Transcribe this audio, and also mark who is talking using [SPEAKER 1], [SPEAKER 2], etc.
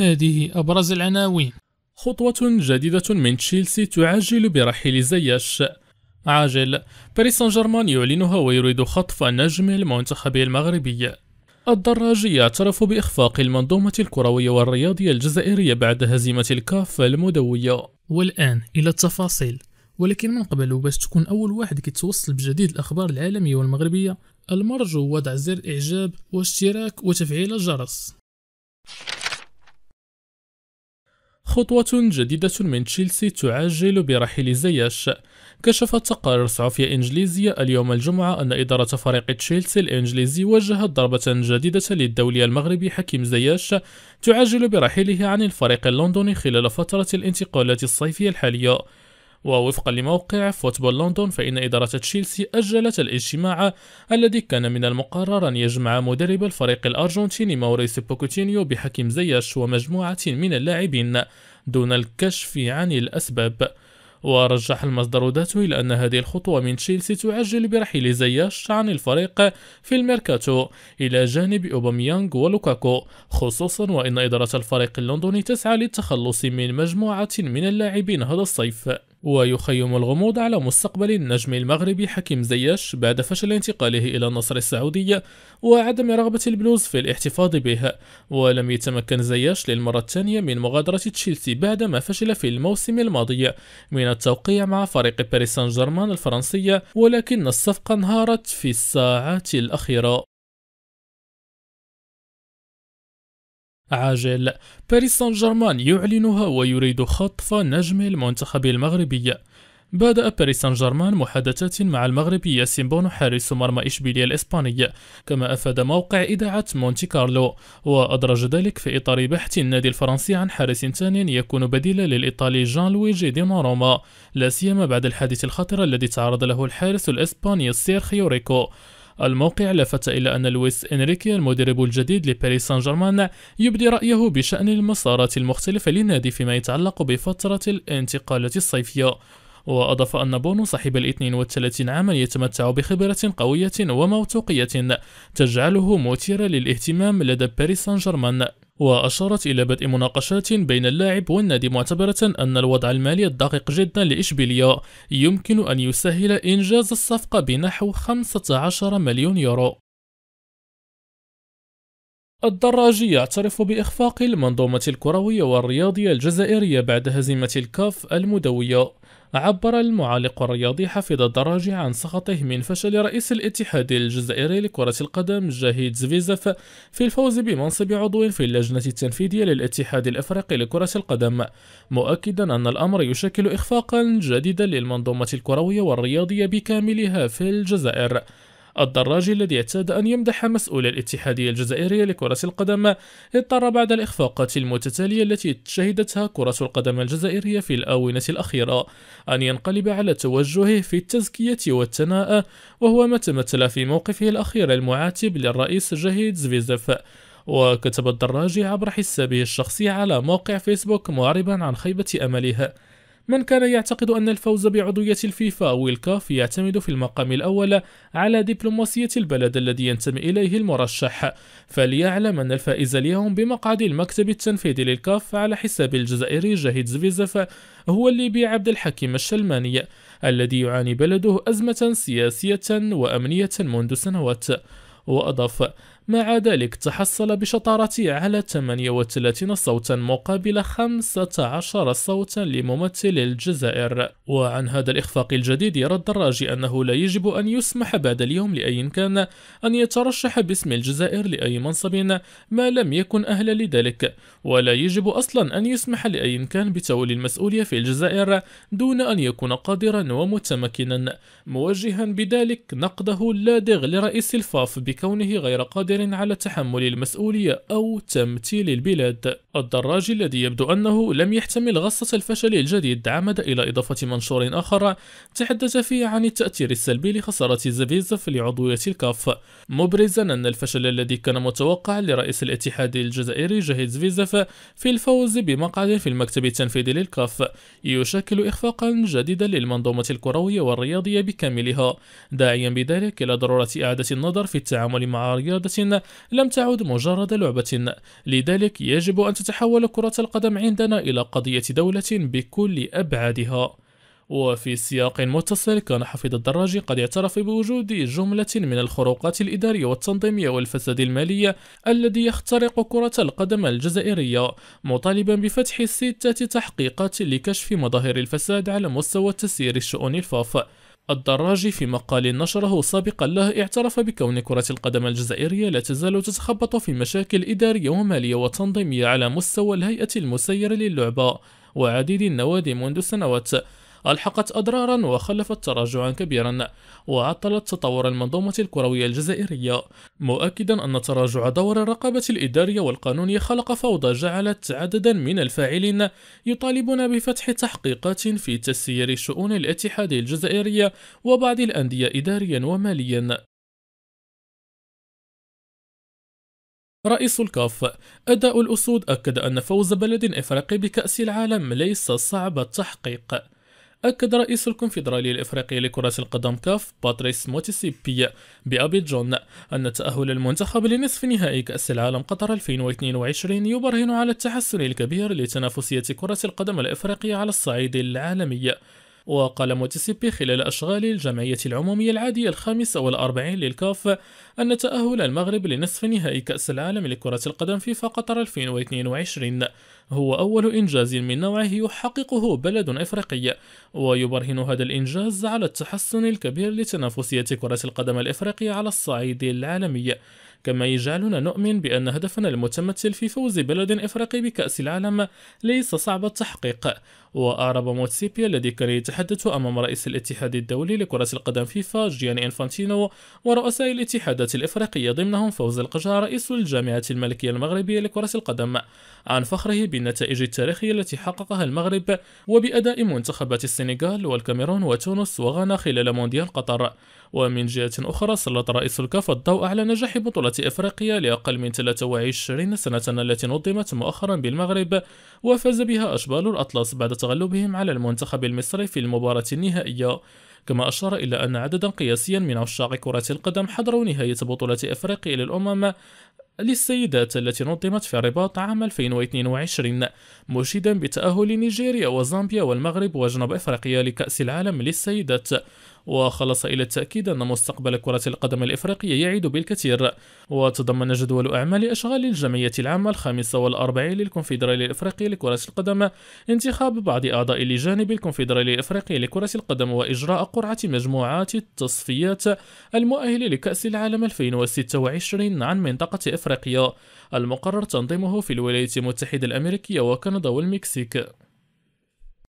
[SPEAKER 1] هذه أبرز العناوين خطوة جديدة من تشيلسي تعجل برحيل زياش عاجل باريس سان جيرمان يعلنها ويريد خطف نجم المنتخب المغربي الدراج يعترف بإخفاق المنظومة الكروية والرياضية الجزائرية بعد هزيمة الكاف المدوية والآن إلى التفاصيل ولكن من قبل باش تكون أول واحد كيتوصل بجديد الأخبار العالمية والمغربية المرجو وضع زر إعجاب واشتراك وتفعيل الجرس خطوة جديدة من تشيلسي تعجل برحيل زياش كشفت تقارير صحفية إنجليزية اليوم الجمعة أن إدارة فريق تشيلسي الإنجليزي وجهت ضربة جديدة للدولي المغربي حكيم زياش تعجل برحيله عن الفريق اللندني خلال فترة الانتقالات الصيفية الحالية ووفقا لموقع فوتبول لندن فإن إدارة تشيلسي أجلت الاجتماع الذي كان من المقرر أن يجمع مدرب الفريق الأرجنتيني موريس بوكوتينيو بحكيم زياش ومجموعة من اللاعبين دون الكشف عن الأسباب ورجح المصدر ذاته إلى أن هذه الخطوة من تشيلسي تعجل برحيل زياش عن الفريق في الميركاتو إلى جانب أوباميانغ ولوكاكو خصوصا وإن إدارة الفريق اللندني تسعى للتخلص من مجموعة من اللاعبين هذا الصيف ويخيم الغموض على مستقبل النجم المغربي حكيم زياش بعد فشل انتقاله إلى النصر السعودي وعدم رغبة البلوز في الاحتفاظ به ولم يتمكن زياش للمرة الثانية من مغادرة تشيلسي بعدما فشل في الموسم الماضي من التوقيع مع فريق باريس سان جيرمان الفرنسية ولكن الصفقة انهارت في الساعات الأخيرة عاجل باريس سان جيرمان يعلنها ويريد خطف نجم المنتخب المغربي بدأ باريس سان جيرمان محادثات مع المغربي ياسين بونو حارس مرمى إشبيلية الإسباني كما أفاد موقع إذاعة مونتي كارلو وأدرج ذلك في إطار بحث النادي الفرنسي عن حارس ثاني يكون بديلا للإيطالي جان لويجي ديناروما لا سيما بعد الحادث الخطير الذي تعرض له الحارس الإسباني سيرخيو ريكو الموقع لفت إلى أن لويس إنريكي المدرب الجديد لباريس سان جيرمان يبدي رأيه بشأن المسارات المختلفة للنادي فيما يتعلق بفترة الانتقالات الصيفية وأضاف أن بونو صاحب ال 32 عاما يتمتع بخبرة قوية وموثوقية تجعله مثيرا للاهتمام لدى باريس سان جيرمان وأشارت إلى بدء مناقشات بين اللاعب والنادي معتبرة أن الوضع المالي الدقيق جدا لإشبيلية يمكن أن يسهل إنجاز الصفقة بنحو 15 مليون يورو الدراجي يعترف بإخفاق المنظومة الكروية والرياضية الجزائرية بعد هزيمة الكاف المدوية عبر المعلق الرياضي حفيد الدراجي عن سخطه من فشل رئيس الاتحاد الجزائري لكرة القدم جاهيد زفيزف في الفوز بمنصب عضو في اللجنة التنفيذية للاتحاد الافريقي لكرة القدم مؤكدا ان الامر يشكل اخفاقا جديدا للمنظومة الكروية والرياضية بكاملها في الجزائر الدراجي الذي اعتاد أن يمدح مسؤول الاتحادية الجزائرية لكرة القدم اضطر بعد الإخفاقات المتتالية التي شهدتها كرة القدم الجزائرية في الآونة الأخيرة أن ينقلب على توجهه في التزكية والثناء وهو ما تمثل في موقفه الأخير المعاتب للرئيس جهيد زفيزف وكتب الدراجي عبر حسابه الشخصي على موقع فيسبوك معربا عن خيبة أمله من كان يعتقد أن الفوز بعضوية الفيفا أو الكاف يعتمد في المقام الأول على دبلوماسية البلد الذي ينتمي إليه المرشح فليعلم أن الفائز اليوم بمقعد المكتب التنفيذي للكاف على حساب الجزائري جاهد زفيزف هو الليبي عبد الحكيم الشلماني الذي يعاني بلده أزمة سياسية وأمنية منذ سنوات وأضاف مع ذلك تحصل بشطارته على 38 صوتا مقابل 15 صوتا لممثل الجزائر وعن هذا الإخفاق الجديد يرى الدراجي أنه لا يجب أن يسمح بعد اليوم لأي كان أن يترشح باسم الجزائر لأي منصب ما لم يكن أهلا لذلك ولا يجب أصلا أن يسمح لأي كان بتولي المسؤولية في الجزائر دون أن يكون قادرا ومتمكنا موجها بذلك نقده اللادغ لرئيس الفاف بكونه غير قادر قادر على تحمل المسؤولية أو تمثيل البلاد الدراجي الذي يبدو أنه لم يحتمل غصة الفشل الجديد عمد إلى إضافة منشور آخر تحدث فيه عن التأثير السلبي لخسارة زفيزف لعضوية الكاف مبرزا أن الفشل الذي كان متوقعا لرئيس الاتحاد الجزائري جهيد زفيزف في الفوز بمقعد في المكتب التنفيذي للكاف يشكل إخفاقا جديدا للمنظومة الكروية والرياضية بكاملها داعيا بذلك إلى ضرورة إعادة النظر في التعامل مع رياضة لم تعد مجرد لعبة لذلك يجب أن تتحول كرة القدم عندنا إلى قضية دولة بكل أبعادها وفي سياق متصل كان حفيظ الدراجي قد اعترف بوجود جملة من الخروقات الإدارية والتنظيمية والفساد المالي الذي يخترق كرة القدم الجزائرية مطالبا بفتح ستة تحقيقات لكشف مظاهر الفساد على مستوى تسيير الشؤون الفاف الدراجي في مقال نشره سابقا له اعترف بكون كرة القدم الجزائرية لا تزال تتخبط في مشاكل إدارية ومالية وتنظيمية على مستوى الهيئة المسيرة للعبة وعديد النوادي منذ سنوات ألحقت أضرارا وخلفت تراجعا كبيرا وعطلت تطور المنظومة الكروية الجزائرية مؤكدا أن تراجع دور الرقابة الإدارية والقانونية خلق فوضى جعلت عددا من الفاعلين يطالبون بفتح تحقيقات في تسيير شؤون الاتحاد الجزائرية وبعض الأندية إداريا وماليا رئيس الكاف أداء الأسود أكد أن فوز بلد إفريقي بكأس العالم ليس صعب التحقيق أكد رئيس الكونفدرالية الإفريقية لكرة القدم كاف باتريس موتيسيبي بأبيجون أن تأهل المنتخب لنصف نهائي كأس العالم قطر 2022 يبرهن على التحسن الكبير لتنافسية كرة القدم الإفريقية على الصعيد العالمي وقال موتسيبي خلال أشغال الجمعية العمومية العادية الخامسة والأربعين للكاف أن تأهل المغرب لنصف نهائي كأس العالم لكرة القدم في قطر 2022 هو أول إنجاز من نوعه يحققه بلد إفريقي ويبرهن هذا الإنجاز على التحسن الكبير لتنافسية كرة القدم الإفريقية على الصعيد العالمي كما يجعلنا نؤمن بأن هدفنا المتمثل في فوز بلد إفريقي بكأس العالم ليس صعب التحقيق وأعرب موتسيبي الذي كان يتحدث أمام رئيس الاتحاد الدولي لكرة القدم فيفا جياني إنفانتينو ورؤساء الاتحادات الإفريقية ضمنهم فوز القجع رئيس الجامعة الملكية المغربية لكرة القدم عن فخره بالنتائج التاريخية التي حققها المغرب وبأداء منتخبات السنغال والكاميرون وتونس وغانا خلال مونديال قطر ومن جهة أخرى سلط رئيس الكاف الضوء على نجاح بطولة أفريقيا لأقل من 23 سنة التي نظمت مؤخرا بالمغرب وفاز بها أشبال الأطلس بعد تغلبهم على المنتخب المصري في المباراة النهائية كما أشار إلى أن عددا قياسيا من عشاق كرة القدم حضروا نهاية بطولة أفريقيا للأمم للسيدات التي نظمت في الرباط عام 2022 مشيدا بتأهل نيجيريا وزامبيا والمغرب وجنوب أفريقيا لكأس العالم للسيدات وخلص إلى التأكيد أن مستقبل كرة القدم الإفريقية يعيد بالكثير وتضمن جدول أعمال أشغال الجمعية العامة الخامسة والأربعين للكونفدرالية الإفريقية لكرة القدم انتخاب بعض أعضاء لجان بالكونفدرالية الإفريقية لكرة القدم وإجراء قرعة مجموعات التصفيات المؤهلة لكأس العالم 2026 عن منطقة إفريقيا المقرر تنظيمه في الولايات المتحدة الأمريكية وكندا والمكسيك